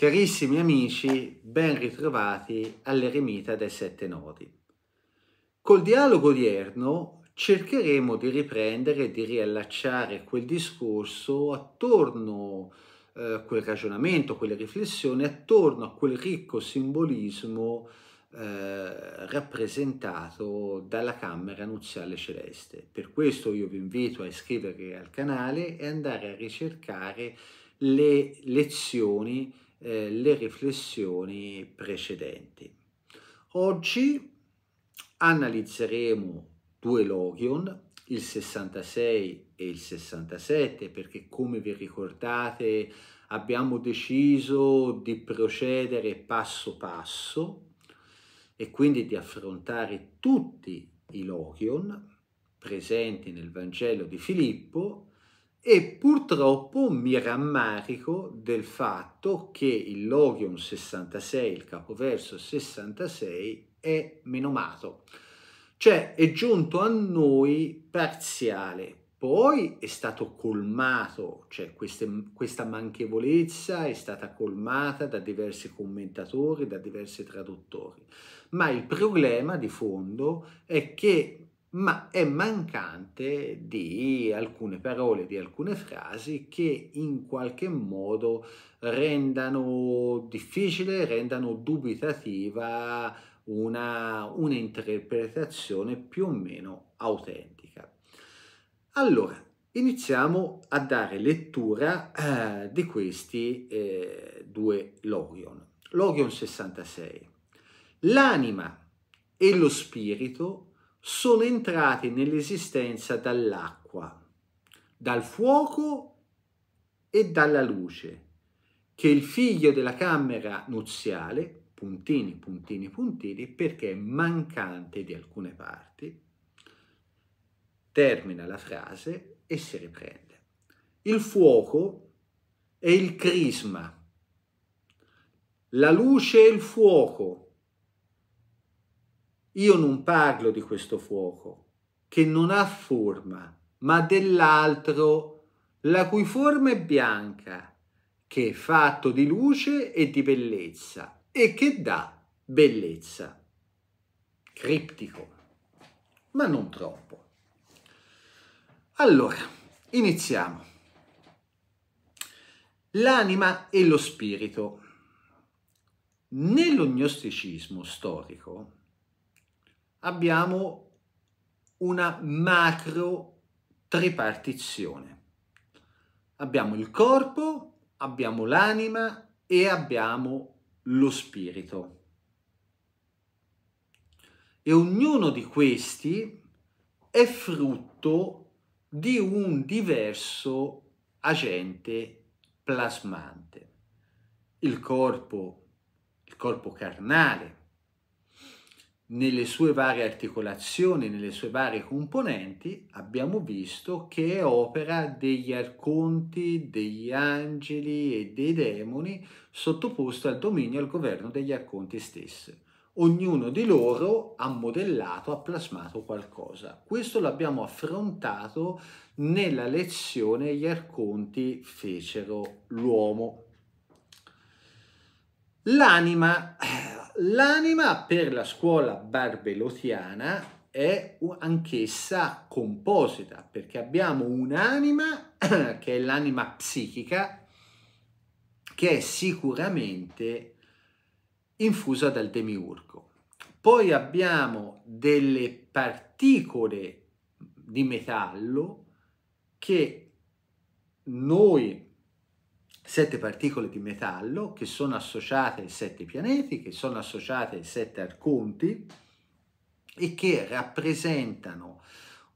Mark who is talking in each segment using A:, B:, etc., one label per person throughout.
A: Carissimi amici, ben ritrovati all'Eremita dei Sette Nodi. Col dialogo odierno cercheremo di riprendere e di riallacciare quel discorso attorno eh, quel ragionamento, quelle riflessioni attorno a quel ricco simbolismo eh, rappresentato dalla Camera Nuziale Celeste. Per questo io vi invito a iscrivervi al canale e andare a ricercare le lezioni eh, le riflessioni precedenti. Oggi analizzeremo due Logion, il 66 e il 67, perché come vi ricordate abbiamo deciso di procedere passo passo e quindi di affrontare tutti i Logion presenti nel Vangelo di Filippo e purtroppo mi rammarico del fatto che il Logion 66, il capoverso 66, è menomato. Cioè è giunto a noi parziale, poi è stato colmato, cioè queste, questa manchevolezza è stata colmata da diversi commentatori, da diversi traduttori, ma il problema di fondo è che ma è mancante di alcune parole, di alcune frasi che in qualche modo rendano difficile, rendano dubitativa una, un'interpretazione più o meno autentica. Allora, iniziamo a dare lettura eh, di questi eh, due Logion. Logion 66. L'anima e lo spirito sono entrati nell'esistenza dall'acqua, dal fuoco e dalla luce, che il figlio della camera nuziale, puntini, puntini, puntini, perché è mancante di alcune parti, termina la frase e si riprende. Il fuoco è il crisma, la luce è il fuoco, io non parlo di questo fuoco che non ha forma, ma dell'altro la cui forma è bianca, che è fatto di luce e di bellezza e che dà bellezza. Criptico, ma non troppo. Allora, iniziamo. L'anima e lo spirito. Nello gnosticismo storico abbiamo una macro tripartizione. Abbiamo il corpo, abbiamo l'anima e abbiamo lo spirito. E ognuno di questi è frutto di un diverso agente plasmante. Il corpo, il corpo carnale, nelle sue varie articolazioni, nelle sue varie componenti, abbiamo visto che è opera degli arconti, degli angeli e dei demoni sottoposti al dominio e al governo degli arconti stessi. Ognuno di loro ha modellato, ha plasmato qualcosa. Questo l'abbiamo affrontato nella lezione Gli arconti fecero l'uomo. L'anima eh, L'anima per la scuola barbelotiana è anch'essa composita, perché abbiamo un'anima che è l'anima psichica, che è sicuramente infusa dal demiurgo. Poi abbiamo delle particole di metallo che noi sette particole di metallo che sono associate ai sette pianeti, che sono associate ai sette arconti e che rappresentano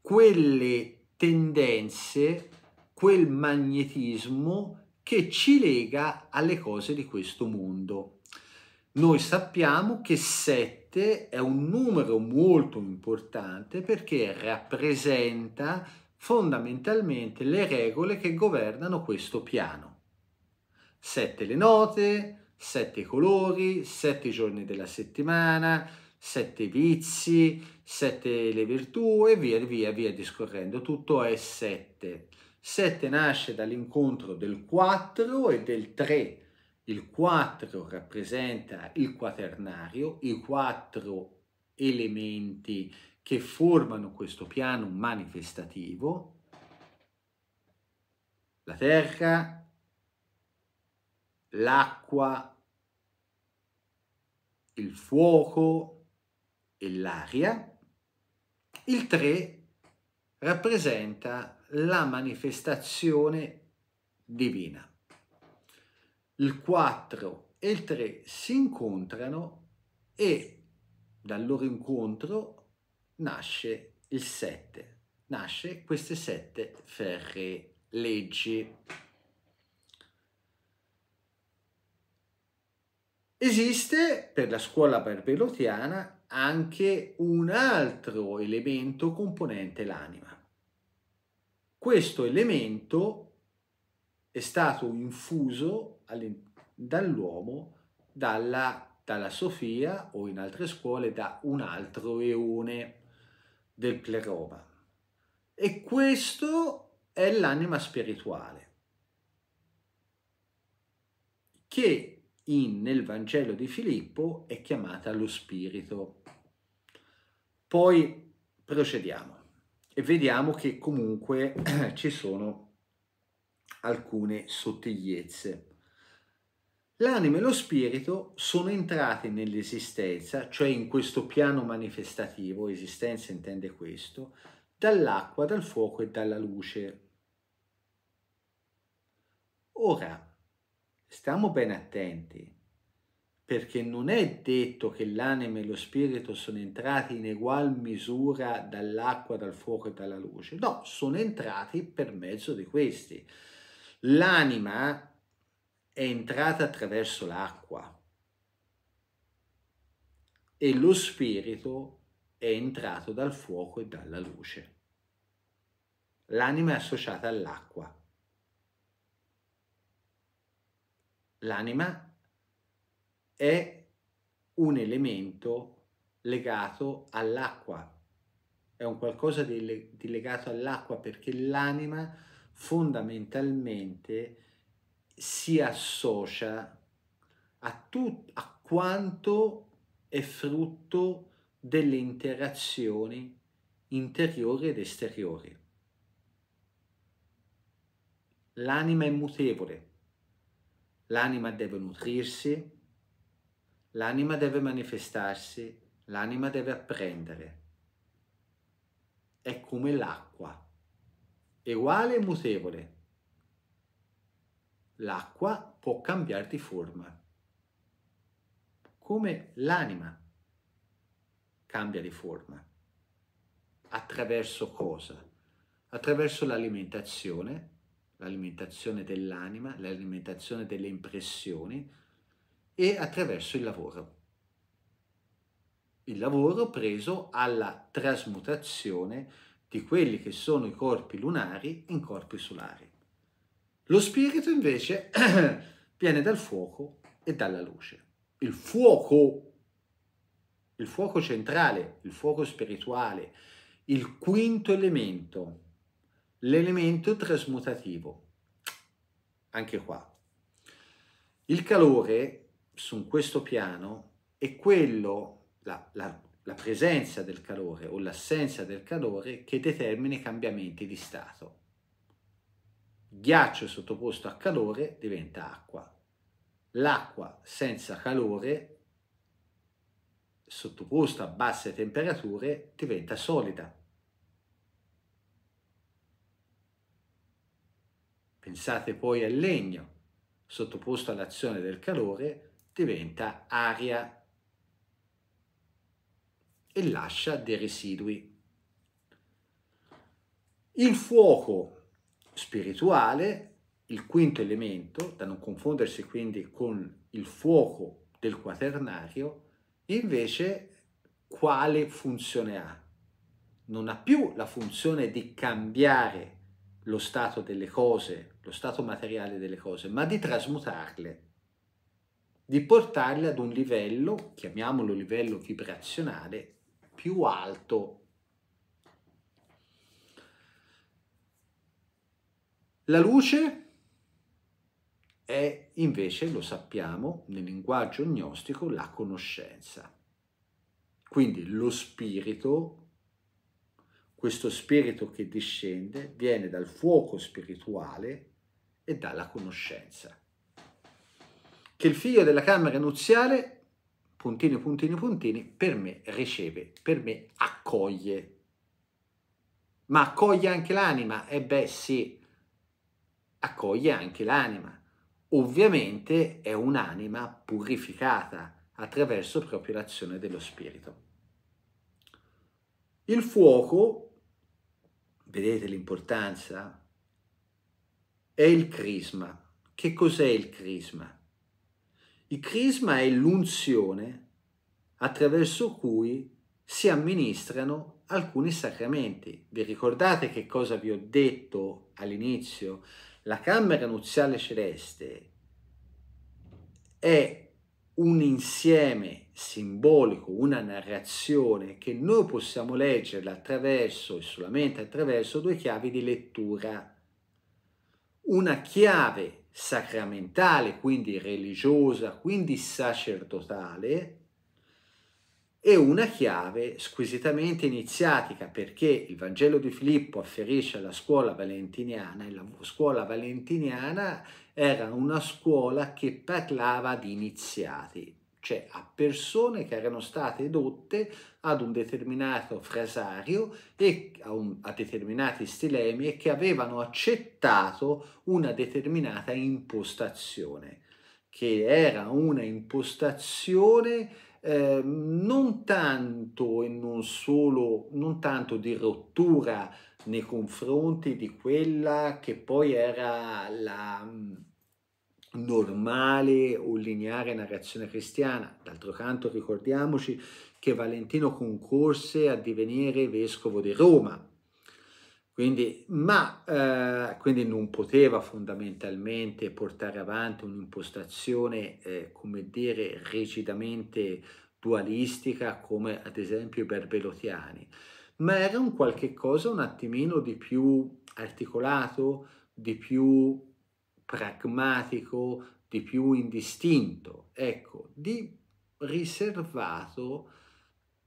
A: quelle tendenze, quel magnetismo che ci lega alle cose di questo mondo. Noi sappiamo che 7 è un numero molto importante perché rappresenta fondamentalmente le regole che governano questo piano sette le note, sette i colori, sette i giorni della settimana, sette i vizi, sette le virtù e via via via discorrendo. Tutto è sette. Sette nasce dall'incontro del 4 e del 3. Il 4 rappresenta il quaternario, i quattro elementi che formano questo piano manifestativo. La terra, l'acqua, il fuoco e l'aria. Il 3 rappresenta la manifestazione divina. Il 4 e il 3 si incontrano e dal loro incontro nasce il 7, nasce queste sette ferre leggi. Esiste per la scuola perpelotiana anche un altro elemento componente l'anima. Questo elemento è stato infuso dall'uomo, dalla, dalla Sofia o in altre scuole da un altro eone del pleroma. E questo è l'anima spirituale, che in, nel Vangelo di Filippo è chiamata lo Spirito. Poi procediamo e vediamo che comunque ci sono alcune sottigliezze. L'anima e lo spirito sono entrati nell'esistenza, cioè in questo piano manifestativo, esistenza intende questo, dall'acqua, dal fuoco e dalla luce. Ora, stiamo ben attenti, perché non è detto che l'anima e lo spirito sono entrati in egual misura dall'acqua, dal fuoco e dalla luce. No, sono entrati per mezzo di questi. L'anima è entrata attraverso l'acqua e lo spirito è entrato dal fuoco e dalla luce. L'anima è associata all'acqua l'anima è un elemento legato all'acqua, è un qualcosa di, legato all'acqua perché l'anima fondamentalmente si associa a, tut- a quanto è frutto delle interazioni interiori ed esteriori. L'anima è mutevole, L'anima deve nutrirsi, l'anima deve manifestarsi, l'anima deve apprendere. È come l'acqua, è uguale e mutevole. L'acqua può cambiare di forma, come l'anima cambia di forma. Attraverso cosa? Attraverso l'alimentazione, l'alimentazione dell'anima, l'alimentazione delle impressioni e attraverso il lavoro. Il lavoro preso alla trasmutazione di quelli che sono i corpi lunari in corpi solari. Lo spirito invece viene dal fuoco e dalla luce. Il fuoco, il fuoco centrale, il fuoco spirituale, il quinto elemento L'elemento trasmutativo, anche qua. Il calore su questo piano è quello, la, la, la presenza del calore o l'assenza del calore che determina i cambiamenti di stato. Ghiaccio sottoposto a calore diventa acqua. L'acqua senza calore sottoposta a basse temperature diventa solida. Pensate poi al legno, sottoposto all'azione del calore, diventa aria e lascia dei residui. Il fuoco spirituale, il quinto elemento, da non confondersi quindi con il fuoco del quaternario, invece quale funzione ha? Non ha più la funzione di cambiare lo stato delle cose lo stato materiale delle cose, ma di trasmutarle, di portarle ad un livello, chiamiamolo livello vibrazionale, più alto. La luce è invece, lo sappiamo, nel linguaggio gnostico, la conoscenza. Quindi lo spirito questo spirito che discende viene dal fuoco spirituale e dalla conoscenza. Che il figlio della camera nuziale, puntini, puntini, puntini, per me riceve, per me accoglie. Ma accoglie anche l'anima? E eh beh sì, accoglie anche l'anima. Ovviamente è un'anima purificata attraverso proprio l'azione dello spirito. Il fuoco, vedete l'importanza? è il crisma. Che cos'è il crisma? Il crisma è l'unzione attraverso cui si amministrano alcuni sacramenti. Vi ricordate che cosa vi ho detto all'inizio? La Camera Nuziale Celeste è un insieme simbolico, una narrazione che noi possiamo leggerla attraverso e solamente attraverso due chiavi di lettura una chiave sacramentale, quindi religiosa, quindi sacerdotale, e una chiave squisitamente iniziatica perché il Vangelo di Filippo afferisce alla scuola valentiniana e la scuola valentiniana era una scuola che parlava di iniziati cioè a persone che erano state edotte ad un determinato frasario e a, un, a determinate stilemie che avevano accettato una determinata impostazione, che era una impostazione eh, non tanto e non solo, non tanto di rottura nei confronti di quella che poi era la normale o lineare narrazione cristiana. D'altro canto ricordiamoci che Valentino concorse a divenire vescovo di Roma, quindi, ma eh, quindi non poteva fondamentalmente portare avanti un'impostazione, eh, come dire, rigidamente dualistica come ad esempio i berbelotiani, ma era un qualche cosa un attimino di più articolato, di più pragmatico, di più indistinto, ecco, di riservato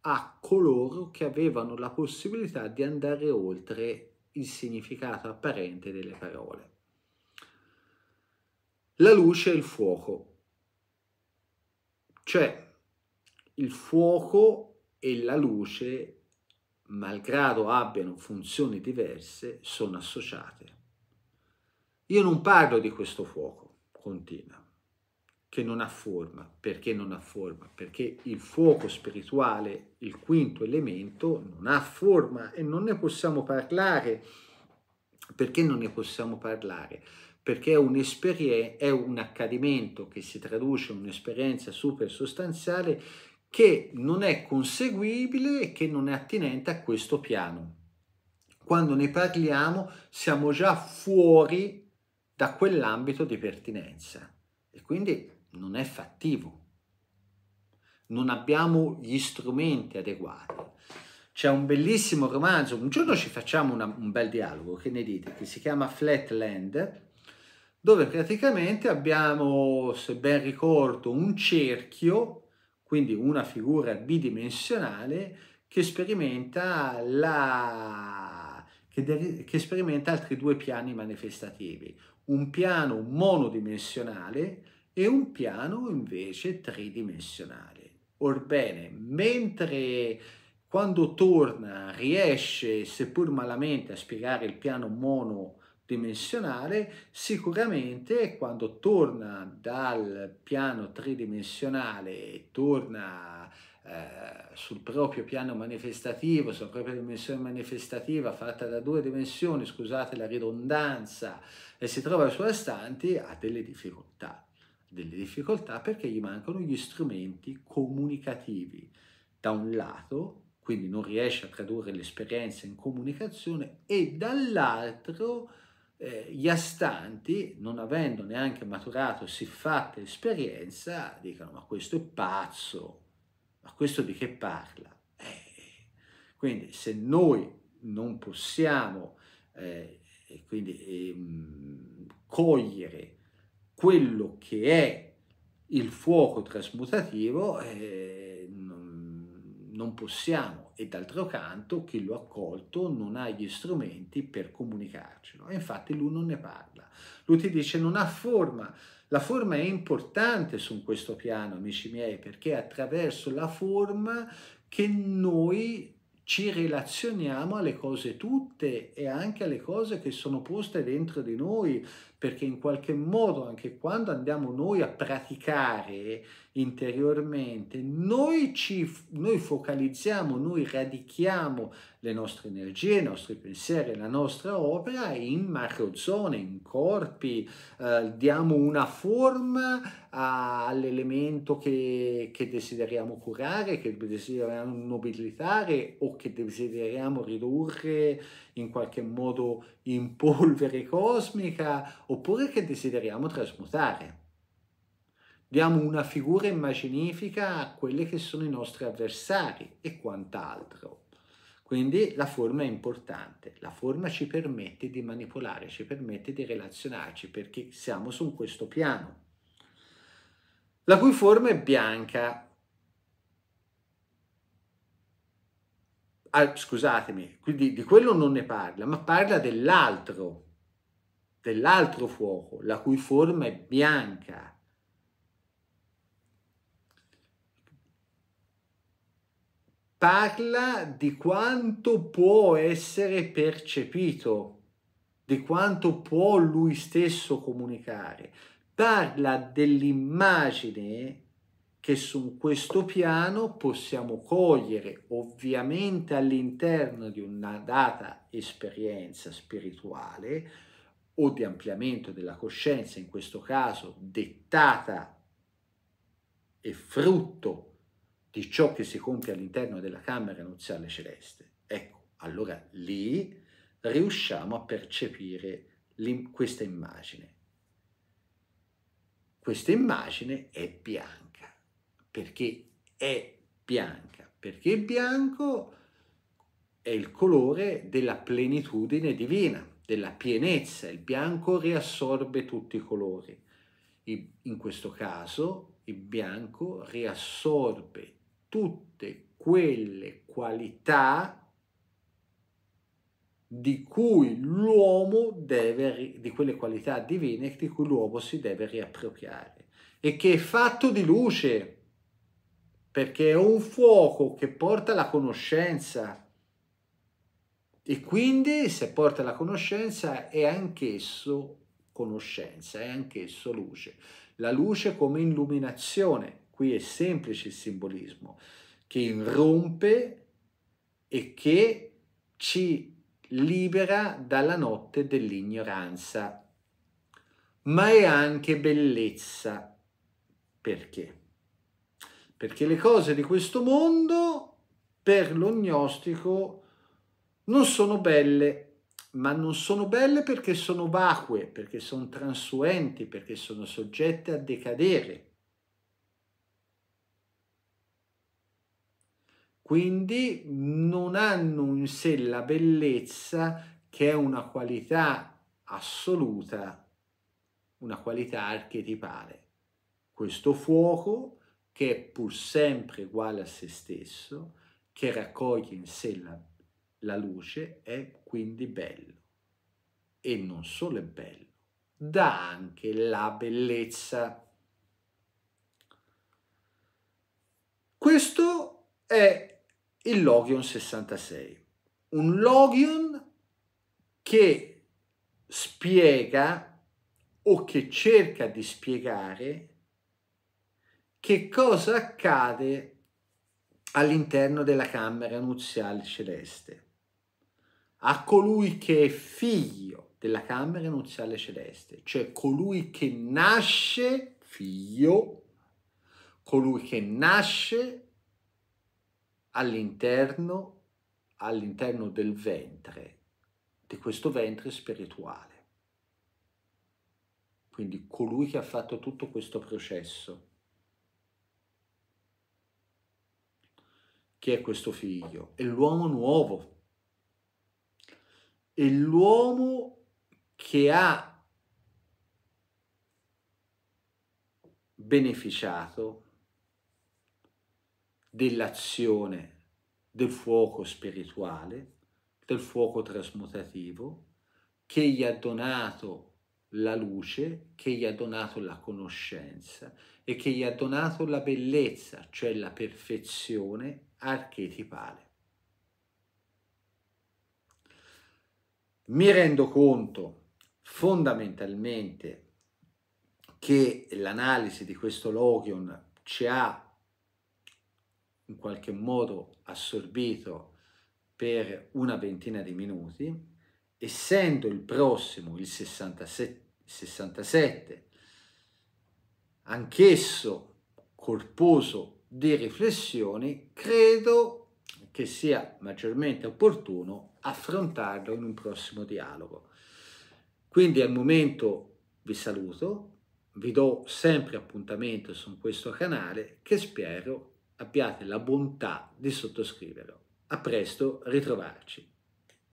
A: a coloro che avevano la possibilità di andare oltre il significato apparente delle parole. La luce e il fuoco, cioè il fuoco e la luce, malgrado abbiano funzioni diverse, sono associate. Io non parlo di questo fuoco, continua, che non ha forma. Perché non ha forma? Perché il fuoco spirituale, il quinto elemento, non ha forma e non ne possiamo parlare. Perché non ne possiamo parlare? Perché è un, è un accadimento che si traduce in un'esperienza super sostanziale che non è conseguibile e che non è attinente a questo piano. Quando ne parliamo siamo già fuori da quell'ambito di pertinenza e quindi non è fattivo. Non abbiamo gli strumenti adeguati. C'è un bellissimo romanzo, un giorno ci facciamo una, un bel dialogo, che ne dite, che si chiama Flatland, dove praticamente abbiamo, se ben ricordo, un cerchio, quindi una figura bidimensionale, che sperimenta la che, de- che sperimenta altri due piani manifestativi, un piano monodimensionale e un piano invece tridimensionale. Orbene, mentre quando torna riesce, seppur malamente, a spiegare il piano monodimensionale, sicuramente quando torna dal piano tridimensionale e torna eh, sul proprio piano manifestativo, sulla propria dimensione manifestativa fatta da due dimensioni, scusate la ridondanza, e si trova ai suoi stanti, ha delle difficoltà. Delle difficoltà perché gli mancano gli strumenti comunicativi. Da un lato, quindi non riesce a tradurre l'esperienza in comunicazione, e dall'altro eh, gli astanti, non avendo neanche maturato siffatta esperienza, dicono ma questo è pazzo, ma questo di che parla? Eh, quindi se noi non possiamo eh, quindi, eh, cogliere quello che è il fuoco trasmutativo, eh, non, non possiamo e d'altro canto chi lo ha accolto non ha gli strumenti per comunicarcelo e infatti lui non ne parla. Lui ti dice non ha forma, la forma è importante su questo piano, amici miei, perché è attraverso la forma che noi ci relazioniamo alle cose tutte e anche alle cose che sono poste dentro di noi, perché in qualche modo anche quando andiamo noi a praticare interiormente, noi, ci, noi focalizziamo, noi radichiamo le nostre energie, i nostri pensieri, la nostra opera in macrozone, in corpi, eh, diamo una forma all'elemento che, che desideriamo curare, che desideriamo nobilitare o che desideriamo ridurre in qualche modo in polvere cosmica oppure che desideriamo trasmutare. Diamo una figura immaginifica a quelli che sono i nostri avversari e quant'altro. Quindi la forma è importante, la forma ci permette di manipolare, ci permette di relazionarci perché siamo su questo piano. La cui forma è bianca, Ah, scusatemi, quindi di quello non ne parla, ma parla dell'altro dell'altro fuoco, la cui forma è bianca. Parla di quanto può essere percepito, di quanto può lui stesso comunicare. Parla dell'immagine che su questo piano possiamo cogliere ovviamente all'interno di una data esperienza spirituale, o di ampliamento della coscienza, in questo caso dettata e frutto di ciò che si compie all'interno della camera nuziale celeste. Ecco, allora lì riusciamo a percepire questa immagine. Questa immagine è bianca, perché è bianca, perché bianco è il colore della plenitudine divina della pienezza, il bianco riassorbe tutti i colori. In questo caso il bianco riassorbe tutte quelle qualità di cui l'uomo deve, di quelle qualità divine di cui l'uomo si deve riappropriare e che è fatto di luce perché è un fuoco che porta la conoscenza e quindi se porta la conoscenza è anch'esso conoscenza, è anch'esso luce. La luce come illuminazione, qui è semplice il simbolismo, che irrompe e che ci libera dalla notte dell'ignoranza, ma è anche bellezza. Perché? Perché le cose di questo mondo, per l'ognostico, non sono belle, ma non sono belle perché sono vacue, perché sono transuenti, perché sono soggette a decadere. Quindi non hanno in sé la bellezza che è una qualità assoluta, una qualità archetipale. Questo fuoco che è pur sempre uguale a se stesso, che raccoglie in sé la la luce è quindi bello e non solo è bello, dà anche la bellezza. Questo è il Logion 66, un Logion che spiega o che cerca di spiegare che cosa accade all'interno della camera nuziale celeste a colui che è figlio della camera nuziale celeste, cioè colui che nasce figlio, colui che nasce all'interno, all'interno del ventre, di questo ventre spirituale. Quindi colui che ha fatto tutto questo processo. che è questo figlio? È l'uomo nuovo è l'uomo che ha beneficiato dell'azione del fuoco spirituale, del fuoco trasmutativo, che gli ha donato la luce, che gli ha donato la conoscenza e che gli ha donato la bellezza, cioè la perfezione archetipale. Mi rendo conto fondamentalmente che l'analisi di questo Logion ci ha in qualche modo assorbito per una ventina di minuti, essendo il prossimo, il 67, 67 anch'esso corposo di riflessioni, credo che sia maggiormente opportuno affrontarlo in un prossimo dialogo. Quindi al momento vi saluto, vi do sempre appuntamento su questo canale che spero abbiate la bontà di sottoscriverlo. A presto, ritrovarci.